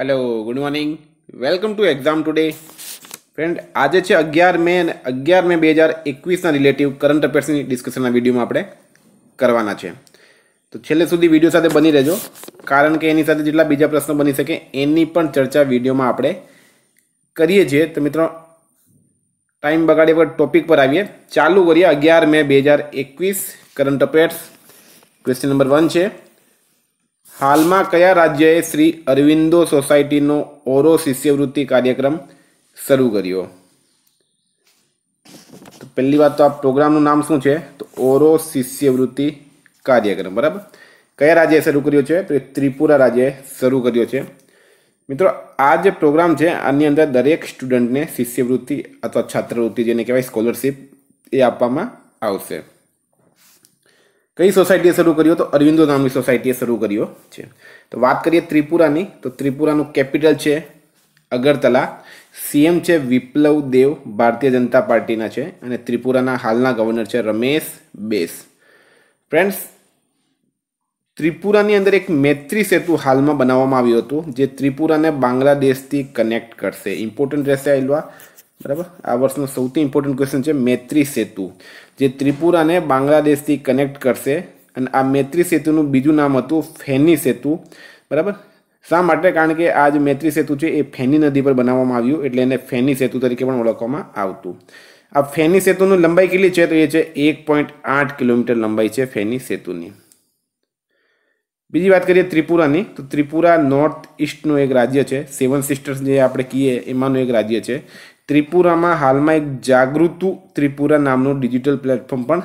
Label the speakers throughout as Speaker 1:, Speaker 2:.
Speaker 1: hello good morning welcome to exam today friend આજે છે અગિયાર મે અને અગિયાર મે બે હજાર એકવીસના રિલેટિવ કરંટ અફેર્સની ડિસ્કશનના વિડીયોમાં આપણે કરવાના છે તો છેલ્લે સુધી વિડીયો સાથે બની રહેજો કારણ કે એની સાથે જેટલા બીજા પ્રશ્નો બની શકે એની પણ ચર્ચા વિડીયોમાં આપણે કરીએ છીએ તો મિત્રો ટાઈમ બગાડીએ પર ટોપિક પર આવીએ ચાલુ કરીએ અગિયાર મે બે હજાર એકવીસ current affairs question number one છે હાલમાં કયા રાજ્યએ શ્રી અરવિંદો સોસાયટીનો ઓરો શિષ્યવૃત્તિ કાર્યક્રમ શરૂ કર્યો તો પહેલી વાત તો આ પ્રોગ્રામનું નામ શું છે તો ઓરો શિષ્યવૃત્તિ કાર્યક્રમ બરાબર કયા રાજ્યએ શરૂ કર્યો છે તો એ ત્રિપુરા રાજ્યએ શરૂ કર્યો છે મિત્રો આ જે પ્રોગ્રામ છે આની અંદર દરેક સ્ટુડન્ટને શિષ્યવૃત્તિ અથવા છાત્રવૃત્તિ જેને કહેવાય સ્કોલરશિપ એ આપવામાં આવશે કઈ સોસાયટીએ શરૂ કર્યો તો અરવિંદો નામની સોસાયટીએ શરૂ કર્યો છે તો વાત કરીએ ત્રિપુરાની તો ત્રિપુરાનું કેપિટલ છે અગરતલા સીએમ છે વિપ્લવ દેવ ભારતીય જનતા પાર્ટીના છે અને ત્રિપુરાના હાલના ગવર્નર છે રમેશ બેસ ફ્રેન્ડ્સ ત્રિપુરાની અંદર એક મૈત્રી સેતુ હાલમાં બનાવવામાં આવ્યું હતું જે ત્રિપુરાને બાંગ્લાદેશથી કનેક્ટ કરશે ઇમ્પોર્ટન્ટ રહેશે આઈલવા બરાબર આ વર્ષનો સૌથી ઇમ્પોર્ટન્ટ ક્વેશ્ચન છે મૈત્રી સેતુ જે ત્રિપુરાને બાંગ્લાદેશથી કનેક્ટ કરશે અને આ મૈત્રી સેતુનું બીજું નામ હતું ફેની સેતુ બરાબર શા માટે કારણ કે આ જે મૈત્રી સેતુ છે એ ફેની નદી પર બનાવવામાં આવ્યું એટલે એને ફેની સેતુ તરીકે પણ ઓળખવામાં આવતું આ ફેની સેતુનું લંબાઈ કેટલી છે તો એ છે એક પોઈન્ટ આઠ કિલોમીટર લંબાઈ છે ફેની સેતુની બીજી વાત કરીએ ત્રિપુરાની તો ત્રિપુરા નોર્થ ઈસ્ટનું એક રાજ્ય છે સેવન સિસ્ટર્સ જે આપણે કહીએ એમાંનું એક રાજ્ય છે ત્રિપુરામાં હાલમાં એક જાગૃતુ ત્રિપુરા નામનું ડિજિટલ પ્લેટફોર્મ પણ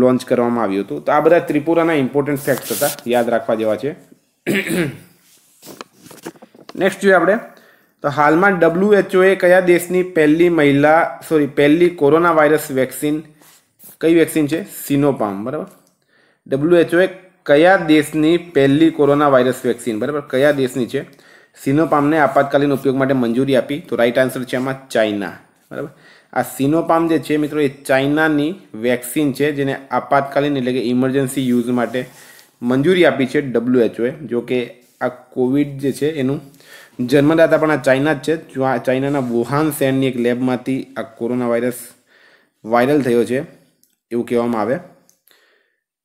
Speaker 1: લોન્ચ કરવામાં આવ્યું હતું તો આ બધા ત્રિપુરાના ઇમ્પોર્ટન્ટ ફેક્ટ્સ હતા યાદ રાખવા જેવા છે નેક્સ્ટ જોઈએ આપણે તો હાલમાં ડબ્લ્યુએચઓએ કયા દેશની પહેલી મહિલા સોરી પહેલી કોરોના વાયરસ વેક્સિન કઈ વેક્સિન છે સિનોપામ બરાબર ડબ્લ્યુએચઓએ કયા દેશની પહેલી કોરોના વાયરસ વેક્સિન બરાબર કયા દેશની છે સિનોપામને આપાતકાલીન ઉપયોગ માટે મંજૂરી આપી તો રાઈટ આન્સર છે આમાં ચાઇના બરાબર આ સિનોપામ જે છે મિત્રો એ ચાઇનાની વેક્સિન છે જેને આપાતકાલીન એટલે કે ઇમરજન્સી યુઝ માટે મંજૂરી આપી છે ડબ્લ્યુએચઓએ જો કે આ કોવિડ જે છે એનું જન્મદાતા પણ આ ચાઇના જ છે ચાઇનાના વુહાન શહેરની એક લેબમાંથી આ કોરોના વાયરસ વાયરલ થયો છે એવું કહેવામાં આવે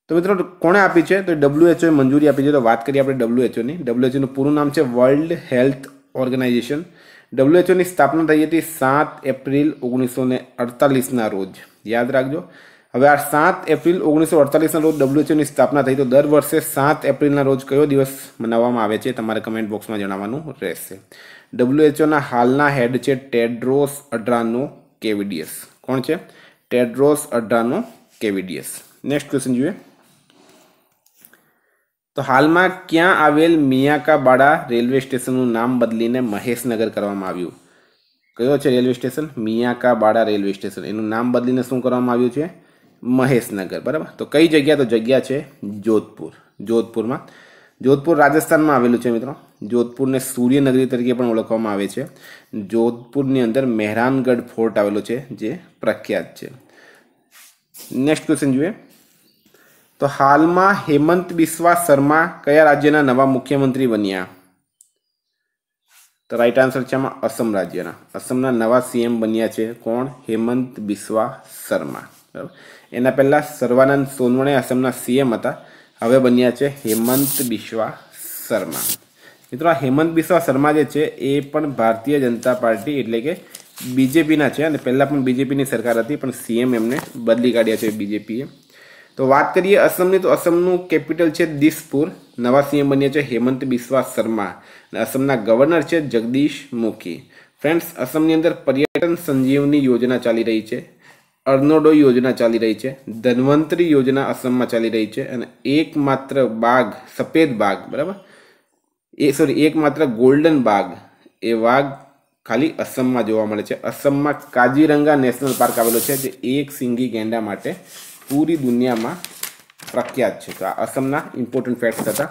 Speaker 1: તો મિત્રો કોણે આપી છે તો ડબ્લ્યુએચઓએ મંજૂરી આપી છે તો વાત કરીએ આપણે ડબ્લ્યુએચઓની ડબ્લ્યુએચઓનું પૂરું નામ છે વર્લ્ડ હેલ્થ ઓર્ગેનાઇઝેશન ડબ્લ્યુએચઓની સ્થાપના થઈ હતી સાત એપ્રિલ ઓગણીસો ને અડતાલીસના રોજ યાદ રાખજો હવે આ સાત એપ્રિલ ઓગણીસો અડતાલીસના રોજ ડબ્લ્યુએચઓની સ્થાપના થઈ તો દર વર્ષે સાત એપ્રિલના રોજ કયો દિવસ મનાવવામાં આવે છે તમારે કમેન્ટ બોક્સમાં જણાવવાનું રહેશે ડબ્લ્યુએચઓના હાલના હેડ છે ટેડ્રોસ અડ્રાનો કેવીડીએસ કોણ છે ટેડ્રોસ અડ્રાનો કેવીડીએસ નેક્સ્ટ ક્વેશ્ચન જોઈએ તો હાલમાં ક્યાં આવેલ મિયાકાબાડા રેલવે સ્ટેશનનું નામ બદલીને મહેશનગર કરવામાં આવ્યું કયો છે railway station Miyakabada railway station એનું નામ બદલીને શું કરવામાં આવ્યું છે મહેશનગર બરાબર તો કઈ જગ્યા તો જગ્યા છે જોધપુર જોધપુરમાં જોધપુર રાજસ્થાનમાં આવેલું છે મિત્રો જોધપુરને સૂર્યનગરી તરીકે પણ ઓળખવામાં આવે છે જોધપુરની અંદર મહેરાનગઢ ફોર્ટ આવેલો છે જે પ્રખ્યાત છે નેક્સ્ટ ક્વેશ્ચન જોઈએ તો હાલમાં હેમંત બિસ્વા શર્મા કયા રાજ્યના નવા મુખ્યમંત્રી બન્યા તો રાઈટ આન્સર છે આમાં અસમ રાજ્યના અસમના નવા સીએમ બન્યા છે કોણ હેમંત બિસ્વા શર્મા બરાબર એના પહેલા સર્વાનંદ સોનવણે અસમના સીએમ હતા હવે બન્યા છે હેમંત બિસ્વા શર્મા મિત્રો આ હેમંત બિસ્વા શર્મા જે છે એ પણ ભારતીય જનતા પાર્ટી એટલે કે બીજેપીના છે અને પહેલાં પણ બીજેપીની સરકાર હતી પણ સીએમ એમને બદલી કાઢ્યા છે બીજેપીએ તો વાત કરીએ અસમની તો અસમનું કેપિટલ છે દિસપુર નવા સીએમ બન્યા છે હેમંત બિસ્વા શર્મા અને અસમના ગવર્નર છે જગદીશ મુખી ફ્રેન્ડ્સ અસમની અંદર પર્યટન સંજીવની યોજના ચાલી રહી છે અર્નોડો યોજના ચાલી રહી છે ધન્વંતરી યોજના અસમમાં ચાલી રહી છે અને એકમાત્ર બાઘ સફેદ બાગ બરાબર એ સોરી એકમાત્ર ગોલ્ડન બાગ એ વાઘ ખાલી અસમમાં જોવા મળે છે અસમમાં કાજીરંગા નેશનલ પાર્ક આવેલો છે જે એક સિંગી ગેંડા માટે પૂરી દુનિયામાં પ્રખ્યાત છે તો આ અસમના ઇમ્પોર્ટન્ટ ફેક્ટ્સ હતા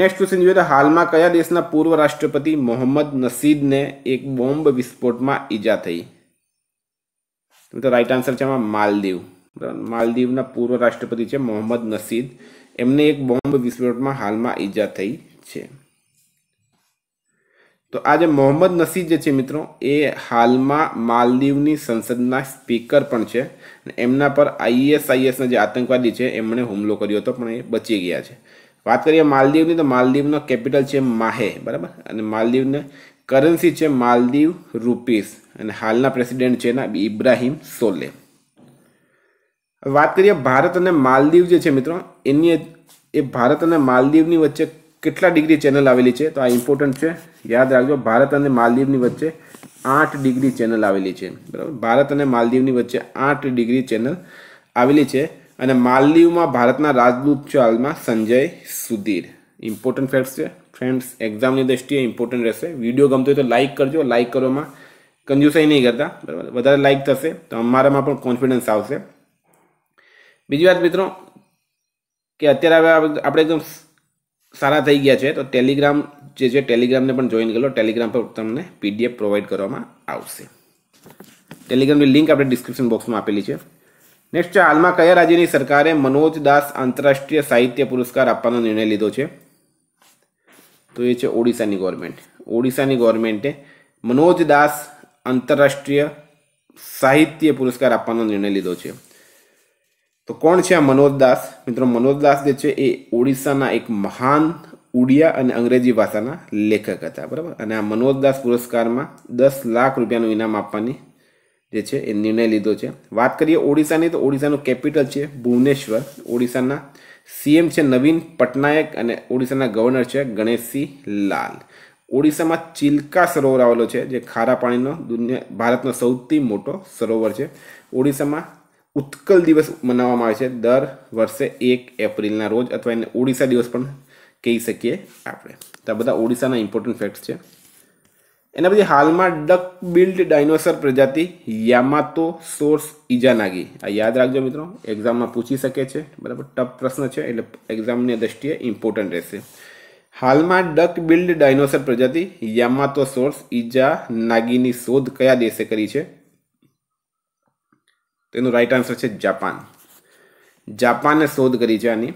Speaker 1: નેક્સ્ટ ક્વેશ્ચન જોઈએ તો હાલમાં કયા દેશના પૂર્વ રાષ્ટ્રપતિ મોહમ્મદ નસીદને એક બોમ્બ વિસ્ફોટમાં ઈજા થઈ તો રાઈટ આન્સર છે એમાં માલદીવ માલદીવના પૂર્વ રાષ્ટ્રપતિ છે મોહમ્મદ નસીદ એમને એક બોમ્બ વિસ્ફોટમાં હાલમાં ઈજા થઈ છે તો આ મોહમ્મદ નસીબ જે છે મિત્રો એ હાલમાં માલદીવની સંસદના સ્પીકર પણ છે એમના પર આઈએસ આઈએસના જે આતંકવાદી છે એમણે હુમલો કર્યો હતો પણ એ બચી ગયા છે વાત કરીએ માલદીવની તો માલદીવનો કેપિટલ છે માહે બરાબર અને માલદીવને કરન્સી છે માલદીવ રૂપીસ અને હાલના પ્રેસિડેન્ટ છે એના ઇબ્રાહિમ સોલે વાત કરીએ ભારત અને માલદીવ જે છે મિત્રો એની એ ભારત અને માલદીવની વચ્ચે કેટલા ડિગ્રી ચેનલ આવેલી છે તો આ ઇમ્પોર્ટન્ટ છે યાદ રાખજો ભારત અને માલદીવની વચ્ચે આઠ ડિગ્રી ચેનલ આવેલી છે બરાબર ભારત અને માલદીવની વચ્ચે આઠ ડિગ્રી ચેનલ આવેલી છે અને માલદીવમાં ભારતના રાજદૂત છે હાલમાં સંજય સુધીર ઇમ્પોર્ટન્ટ ફેક્ટ્સ છે ફ્રેન્ડ્સ એક્ઝામની દ્રષ્ટિએ ઇમ્પોર્ટન્ટ રહેશે વિડીયો ગમતો હોય તો લાઇક કરજો લાઇક કરવામાં કંજુસાઈ નહીં કરતા બરાબર વધારે લાઇક થશે તો અમારામાં પણ કોન્ફિડન્સ આવશે બીજી વાત મિત્રો કે અત્યારે હવે આપણે એકદમ સારા થઈ ગયા છે તો ટેલિગ્રામ જે છે ટેલિગ્રામને પણ જોઈન કરો ટેલિગ્રામ પર તમને પીડીએફ પ્રોવાઈડ કરવામાં આવશે ટેલિગ્રામની લિંક આપણે ડિસ્ક્રિપ્શન બોક્સમાં આપેલી છે નેક્સ્ટ છે હાલમાં કયા રાજ્યની સરકારે મનોજ દાસ આંતરરાષ્ટ્રીય સાહિત્ય પુરસ્કાર આપવાનો નિર્ણય લીધો છે તો એ છે ઓડિશાની ગવર્મેન્ટ ઓડિશાની ગવર્મેન્ટે મનોજ દાસ આંતરરાષ્ટ્રીય સાહિત્ય પુરસ્કાર આપવાનો નિર્ણય લીધો છે તો કોણ છે આ મનોજ દાસ મિત્રો મનોજ દાસ જે છે એ ઓડિશાના એક મહાન ઉડિયા અને અંગ્રેજી ભાષાના લેખક હતા બરાબર અને આ મનોજ દાસ પુરસ્કારમાં દસ લાખ રૂપિયાનું ઇનામ આપવાની જે છે એ નિર્ણય લીધો છે વાત કરીએ ઓડિશાની તો ઓડિશાનું કેપિટલ છે ભુવનેશ્વર ઓડિશાના સીએમ છે નવીન પટનાયક અને ઓડિશાના ગવર્નર છે ગણેશસિંહ લાલ ઓડિશામાં ચિલ્કા સરોવર આવેલો છે જે ખારા પાણીનો દુનિયા ભારતનો સૌથી મોટો સરોવર છે ઓડિશામાં ઉત્કલ દિવસ મનાવવામાં આવે છે દર વર્ષે એક એપ્રિલના રોજ અથવા એને ઓડિશા દિવસ પણ કહી શકીએ આપણે તો આ બધા ઓડિશાના ઇમ્પોર્ટન્ટ ફેક્ટ્સ છે એના પછી હાલમાં ડક બિલ્ડ ડાયનોસર પ્રજાતિ યામાતો સોર્સ ઇજાનાગી આ યાદ રાખજો મિત્રો એક્ઝામમાં પૂછી શકે છે બરાબર ટફ પ્રશ્ન છે એટલે એક્ઝામની દ્રષ્ટિએ ઇમ્પોર્ટન્ટ રહેશે હાલમાં ડક બિલ્ડ ડાયનોસર પ્રજાતિ યામાતો સોર્સ ઇજા નાગીની શોધ કયા દેશે કરી છે તેનું રાઇટ આન્સર છે જાપાન જાપાને શોધ કરી છે આની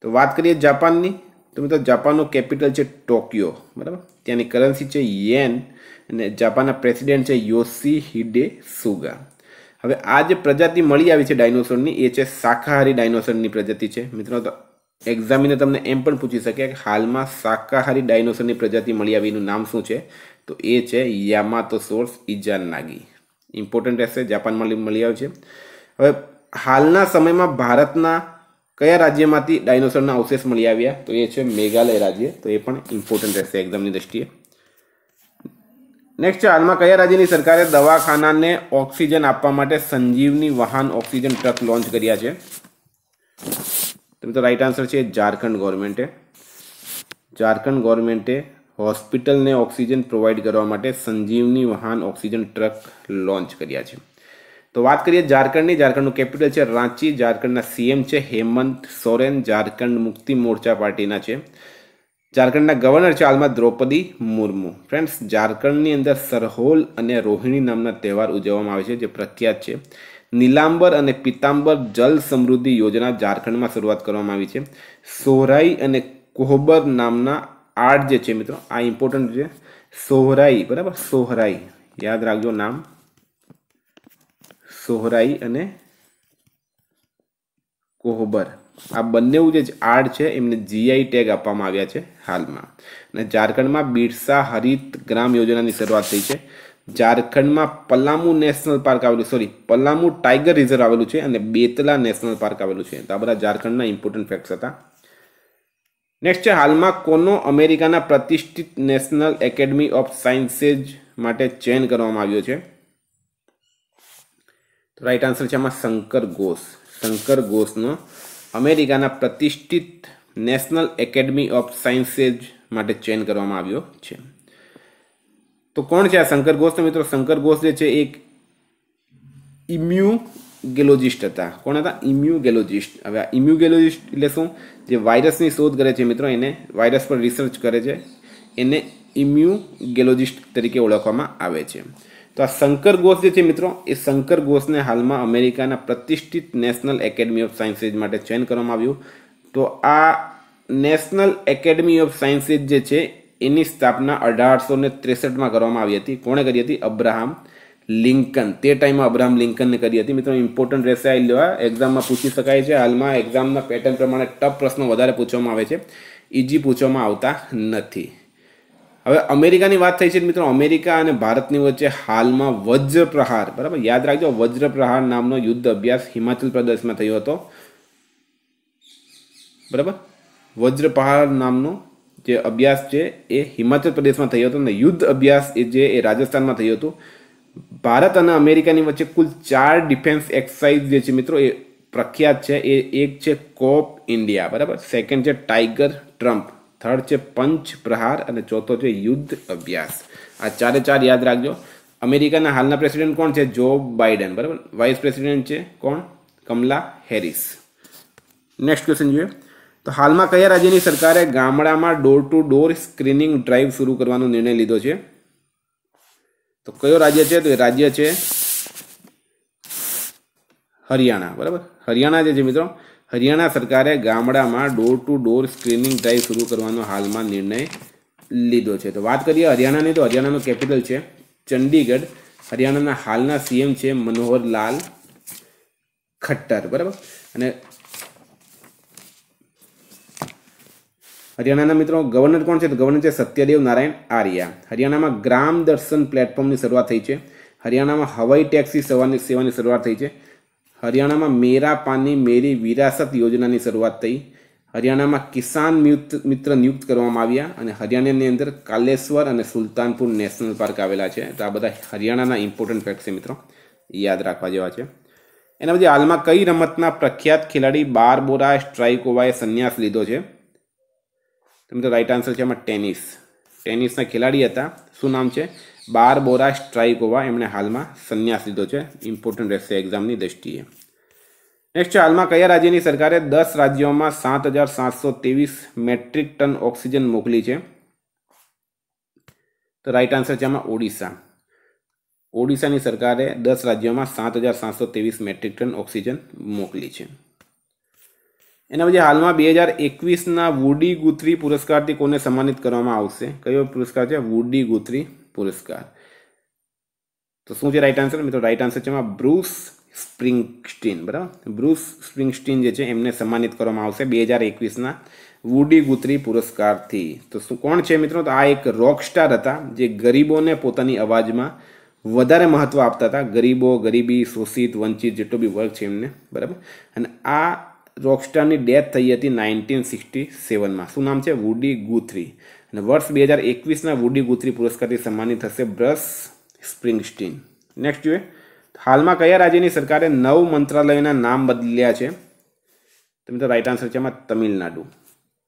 Speaker 1: તો વાત કરીએ જાપાનની તો મિત્રો જાપાનનું કેપિટલ છે ટોક્યો બરાબર ત્યાંની કરન્સી છે યેન અને જાપાનના પ્રેસિડેન્ટ છે યોસી હિડે સુગા હવે આ જે પ્રજાતિ મળી આવી છે ડાયનોસોરની એ છે શાકાહારી ડાયનોસોરની પ્રજાતિ છે મિત્રો તો એક્ઝામિને તમને એમ પણ પૂછી શકે કે હાલમાં શાકાહારી ડાયનોસોરની પ્રજાતિ મળી આવી એનું નામ શું છે તો એ છે યામાતો સોર્સ ઇજાન નાગી ઇમ્પોર્ટન્ટ રહેશે જાપાનમાં મળી આવ્યું છે હવે હાલના સમયમાં ભારતના કયા રાજ્યમાંથી ડાયનોસરના અવશેષ મળી આવ્યા તો એ છે મેઘાલય રાજ્ય તો એ પણ ઇમ્પોર્ટન્ટ રહેશે એક્ઝામની દ્રષ્ટિએ નેક્સ્ટ હાલમાં કયા રાજ્યની સરકારે દવાખાનાને ઓક્સિજન આપવા માટે સંજીવની વાહન ઓક્સિજન ટ્રક લોન્ચ કર્યા છે તો રાઈટ આન્સર છે ઝારખંડ ગવર્મેન્ટે ઝારખંડ ગવર્મેન્ટે હોસ્પિટલને ઓક્સિજન પ્રોવાઈડ કરવા માટે સંજીવની વાહન ઓક્સિજન ટ્રક લોન્ચ કર્યા છે તો વાત કરીએ ઝારખંડની ઝારખંડનું કેપિટલ છે રાંચી ઝારખંડના સીએમ છે હેમંત સોરેન ઝારખંડ મુક્તિ મોરચા પાર્ટીના છે ઝારખંડના ગવર્નર છે હાલમાં દ્રૌપદી મુર્મુ ફ્રેન્ડ્સ ઝારખંડની અંદર સરહોલ અને રોહિણી નામના તહેવાર ઉજવવામાં આવે છે જે પ્રખ્યાત છે નીલાંબર અને પિતાંબર જલ સમૃદ્ધિ યોજના ઝારખંડમાં શરૂઆત કરવામાં આવી છે સોહરાઈ અને કોહબર નામના આઠ જે છે મિત્રો આ ઇમ્પોર્ટન્ટ છે સોહરાઈ બરાબર સોહરાઈ યાદ રાખજો નામ સોહરાઈ અને કોહબર આ બંને જે આર્ટ છે એમને જીઆઈ ટેગ આપવામાં આવ્યા છે હાલમાં અને ઝારખંડમાં બિરસા હરિત ગ્રામ યોજનાની શરૂઆત થઈ છે ઝારખંડમાં પલામુ નેશનલ પાર્ક આવેલું સોરી પલામુ ટાઈગર રિઝર્વ આવેલું છે અને બેતલા નેશનલ પાર્ક આવેલું છે તો આ બધા ઝારખંડના ઇમ્પોર્ટન્ટ ફેક્ટ્સ હતા નેક્સ્ટ છે હાલમાં કોનો અમેરિકાના પ્રતિષ્ઠિત નેશનલ એકેડમી ઓફ સાયન્સીસ માટે ચયન કરવામાં આવ્યો છે રાઈટ આન્સર છે આમાં શંકર ઘોષ શંકર ઘોષનો અમેરિકાના પ્રતિષ્ઠિત નેશનલ એકેડમી ઓફ સાયન્સીસ માટે ચયન કરવામાં આવ્યો છે તો કોણ છે આ શંકર ઘોષ મિત્રો શંકર ઘોષ જે છે એક ઇમ્યુ ગેલોજિસ્ટ હતા કોણ હતા ઇમ્યુગેલોજિસ્ટ હવે આ ઇમ્યુગેલોજિસ્ટ એટલે શું જે વાયરસની શોધ કરે છે મિત્રો એને વાયરસ પર રિસર્ચ કરે છે એને ઇમ્યુગેલોજિસ્ટ તરીકે ઓળખવામાં આવે છે તો આ શંકર ઘોષ જે છે મિત્રો એ શંકર ઘોષને હાલમાં અમેરિકાના પ્રતિષ્ઠિત નેશનલ એકેડમી ઓફ સાયન્સીસ માટે ચયન કરવામાં આવ્યું તો આ નેશનલ એકેડમી ઓફ સાયન્સીસ જે છે એની સ્થાપના અઢારસો ને ત્રેસઠમાં કરવામાં આવી હતી કોણે કરી હતી અબ્રાહમ લિંકન તે ટાઈમમાં અબ્રાહમ લિંકનને કરી હતી મિત્રો ઇમ્પોર્ટન્ટ રહેશે આ લેવા એક્ઝામમાં પૂછી શકાય છે હાલમાં એક્ઝામના પેટર્ન પ્રમાણે ટફ પ્રશ્નો વધારે પૂછવામાં આવે છે ઇઝી પૂછવામાં આવતા નથી હવે અમેરિકાની વાત થઈ છે મિત્રો અમેરિકા અને ભારતની વચ્ચે હાલમાં વજ્ર પ્રહાર બરાબર યાદ રાખજો વજ્રપ્રહાર નામનો યુદ્ધ અભ્યાસ હિમાચલ પ્રદેશમાં થયો હતો બરાબર વજ્રપ્રહાર નામનો જે અભ્યાસ છે એ હિમાચલ પ્રદેશમાં થયો હતો અને યુદ્ધ અભ્યાસ એ જે એ રાજસ્થાનમાં થયું હતું ભારત અને અમેરિકાની વચ્ચે કુલ ચાર ડિફેન્સ એક્સરસાઇઝ જે છે મિત્રો એ પ્રખ્યાત છે એ એક છે કોપ ઇન્ડિયા બરાબર સેકન્ડ છે ટાઈગર ટ્રમ્પ થર્ડ છે પંચ પ્રહાર અને ચોથો છે યુદ્ધ અભ્યાસ આ ચારે ચાર યાદ રાખજો અમેરિકાના હાલના પ્રેસિડેન્ટ કોણ છે જો બાઇડન બરાબર વાઇસ પ્રેસિડેન્ટ છે કોણ કમલા હેરિસ નેક્સ્ટ ક્વેશ્ચન જોઈએ તો હાલમાં કયા રાજ્યની સરકારે ગામડામાં door to door screening drive શરૂ કરવાનો નિર્ણય લીધો છે તો કયો રાજ્ય છે તો એ રાજ્ય છે હરિયાણા બરાબર હરિયાણા જે છે મિત્રો હરિયાણા સરકારે ગામડામાં door to door screening drive શરૂ કરવાનો હાલમાં નિર્ણય લીધો છે તો વાત કરીએ હરિયાણાની તો હરિયાણાનું કેપિટલ છે ચંડીગઢ હરિયાણાના હાલના સીએમ છે મનોહર લાલ ખટ્ટર બરાબર અને હરિયાણાના મિત્રો ગવર્નર કોણ છે તો ગવર્નર છે સત્યદેવ નારાયણ આર્યા હરિયાણામાં ગ્રામ દર્શન પ્લેટફોર્મની શરૂઆત થઈ છે હરિયાણામાં હવાઈ ટેક્સી સેવાની સેવાની શરૂઆત થઈ છે હરિયાણામાં મેરા પાની મેરી વિરાસત યોજનાની શરૂઆત થઈ હરિયાણામાં કિસાન મિત્ર નિયુક્ત કરવામાં આવ્યા અને હરિયાણાની અંદર કાલેશ્વર અને સુલતાનપુર નેશનલ પાર્ક આવેલા છે તો આ બધા હરિયાણાના ઇમ્પોર્ટન્ટ ફેક્ટ છે મિત્રો યાદ રાખવા જેવા છે એના પછી હાલમાં કઈ રમતના પ્રખ્યાત ખેલાડી બાર બોરા સ્ટ્રાઇકોવાએ સંન્યાસ લીધો છે તો રાઈટ આન્સર છે એમાં ટેનિસ ટેનિસના ખેલાડી હતા શું નામ છે બાર બોરા સ્ટ્રાઇકોવા એમણે હાલમાં સંન્યાસ લીધો છે ઇમ્પોર્ટન્ટ રહેશે એક્ઝામની દ્રષ્ટિએ નેક્સ્ટ છે હાલમાં કયા રાજ્યની સરકારે દસ રાજ્યોમાં સાત હજાર સાતસો ત્રેવીસ મેટ્રિક ટન ઓક્સિજન મોકલી છે તો રાઈટ આન્સર છે આમાં ઓડિશા ઓડિશાની સરકારે દસ રાજ્યોમાં સાત હજાર સાતસો ત્રેવીસ મેટ્રિક ટન ઓક્સિજન મોકલી છે એના પછી હાલમાં બે હજાર એકવીસના વુડી ગુથરી પુરસ્કારથી કોને સન્માનિત કરવામાં આવશે કયો પુરસ્કાર છે વુડી ગુથરી પુરસ્કાર તો શું છે રાઈટ આન્સર મિત્રો રાઇટ આન્સર છે એમાં બ્રુસ સ્પ્રિંગસ્ટીન બરાબર બ્રુસ સ્પ્રિંગસ્ટીન જે છે એમને સન્માનિત કરવામાં આવશે બે હજાર એકવીસના વુડી ગુથરી પુરસ્કારથી તો શું કોણ છે મિત્રો તો આ એક રોક સ્ટાર હતા જે ગરીબોને પોતાની અવાજમાં વધારે મહત્ત્વ આપતા હતા ગરીબો ગરીબી શોષિત વંચિત જેટલો બી વર્ગ છે એમને બરાબર અને આ રોકસ્ટારની ડેથ થઈ હતી નાઇન્ટીન સિક્સટી સેવનમાં શું નામ છે વુડી ગુથરી અને વર્ષ બે હજાર એકવીસના વુડી ગુથરી પુરસ્કારથી સન્માનિત થશે બ્રસ સ્પ્રિંગસ્ટીન નેક્સ્ટ જોઈએ હાલમાં કયા રાજ્યની સરકારે નવ મંત્રાલયના નામ બદલ્યા છે તમે તો રાઈટ આન્સર છે એમાં તમિલનાડુ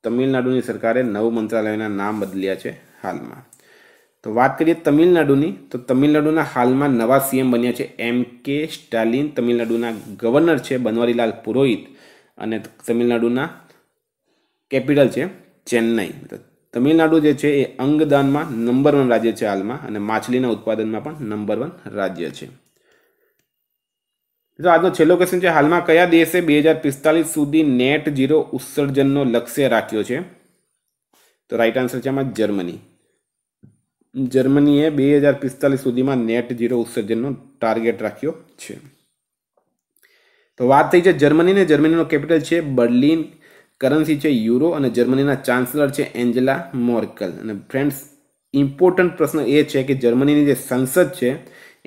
Speaker 1: તમિલનાડુની સરકારે નવ મંત્રાલયના નામ બદલ્યા છે હાલમાં તો વાત કરીએ તમિલનાડુની તો તમિલનાડુના હાલમાં નવા સીએમ બન્યા છે એમ કે સ્ટાલિન તમિલનાડુના ગવર્નર છે બનવારીલાલ પુરોહિત અને તમિલનાડુના કેપિટલ છે ચેન્નઈ તમિલનાડુ જે છે એ અંગદાનમાં નંબર વન રાજ્ય છે હાલમાં અને માછલીના ઉત્પાદનમાં પણ નંબર વન રાજ્ય છે તો આજનો છેલ્લો ક્વેશ્ચન છે હાલમાં કયા દેશે બે હજાર પિસ્તાલીસ સુધી નેટ ઝીરો ઉત્સર્જનનો લક્ષ્ય રાખ્યો છે તો રાઇટ આન્સર છે આમાં જર્મની જર્મનીએ બે હજાર પિસ્તાલીસ સુધીમાં નેટ ઝીરો ઉત્સર્જનનો ટાર્ગેટ રાખ્યો છે તો વાત થઈ છે જર્મનીને જર્મનીનો કેપિટલ છે બર્લિન કરન્સી છે યુરો અને જર્મનીના ચાન્સલર છે એન્જેલા મોર્કલ અને ફ્રેન્ડ્સ ઇમ્પોર્ટન્ટ પ્રશ્ન એ છે કે જર્મનીની જે સંસદ છે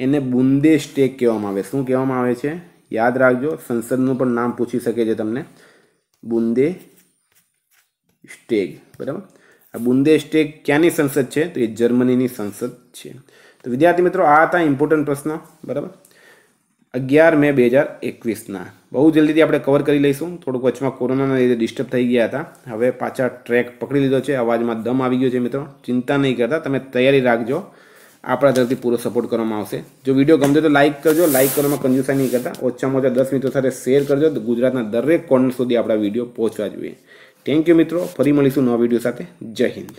Speaker 1: એને બુંદે સ્ટેક કહેવામાં આવે શું કહેવામાં આવે છે યાદ રાખજો સંસદનું પણ નામ પૂછી શકે છે તમને બુંદે સ્ટેગ બરાબર આ બુંદે સ્ટેગ ક્યાંની સંસદ છે તો એ જર્મનીની સંસદ છે તો વિદ્યાર્થી મિત્રો આ હતા ઇમ્પોર્ટન્ટ પ્રશ્ન બરાબર અગિયાર મે બે હજાર એકવીસના બહુ જલ્દીથી આપણે કવર કરી લઈશું થોડુંક વચમાં કોરોનાના લીધે ડિસ્ટર્બ થઈ ગયા હતા હવે પાછા ટ્રેક પકડી લીધો છે અવાજમાં દમ આવી ગયો છે મિત્રો ચિંતા નહીં કરતા તમે તૈયારી રાખજો આપણા તરફથી પૂરો સપોર્ટ કરવામાં આવશે જો વિડીયો ગમતો તો લાઇક કરજો લાઇક કરવામાં કંજુસાઈ નહીં કરતા ઓછામાં ઓછા દસ મિત્રો સાથે શેર કરજો ગુજરાતના દરેક કોર્નર સુધી આપણા વિડીયો પહોંચવા જોઈએ થેન્ક યુ મિત્રો ફરી મળીશું નવા વિડીયો સાથે જય હિન્દ